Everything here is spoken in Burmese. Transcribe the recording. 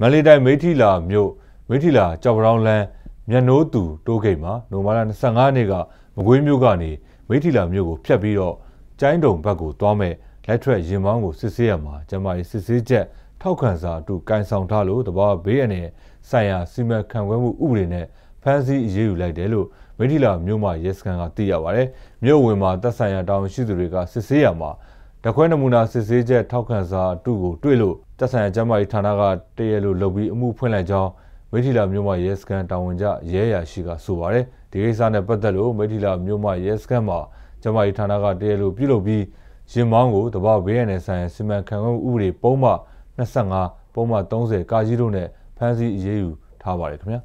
မန္တလေးတိုင်းမိထီလာမြို့မိထီလာကြောက်ပရောင်းလန်းမြနိုးသူတိုးဂိတ်မှာနိုမာလာ25နှစ်ကမကွေးမြို့ကနေမိထီလာမြို့ကိုဖြတ်ပြီးတော့ကျိုင်းတုံဘက်ကိုသွားမဲ့လက်ထွက်ရင်မောင်းကိုစစ်ဆေးရမှာကျမကြီးစစ်ဆေးချက်ထောက်ခံစာအတူကန်ဆောင်ထားလို့တဘာဘေးရနဲ့ဆိုင်ရာစီမံခန့်ခွဲမှုဥပဒေနဲ့ဖမ်းဆီးအရေးယူလိုက်တယ်လို့မိထီလာမြို့မှာရဲစခန်းကသိရပါတယ်မြို့ဝင်မှာတပ်ဆိုင်ရာတာဝန်ရှိသူတွေကစစ်ဆေးရမှာဓာတ်ခွဲနမူနာစစ်ဆေးချက်ထောက်ခံစာအတုကိုတွေ့လို့တက်ဆိုင်ရာကျန်းမာရေးဌာနကတရရလို့လုပ်ပြီးအမှုဖွင့်လိုက်ကြောင်းမိထီလာမြို့မရဲစခန်းတာဝန်ကျရဲရာရှိကဆိုပါတယ်ဒီကိစ္စနဲ့ပတ်သက်လို့မိထီလာမြို့မရဲစခန်းမှာကျန်းမာရေးဌာနကတရရလို့ပြုလုပ်ပြီးရင်မောင်းကိုတဘာဘေးရန်နဲ့ဆိုင်ရာစီမံခန့်ခွဲဥပဒေပုံမှန်25ပုံမှန်30ကာကြီးတို့နဲ့ဖမ်းဆီးအရေးယူထားပါတယ်ခင်ဗျာ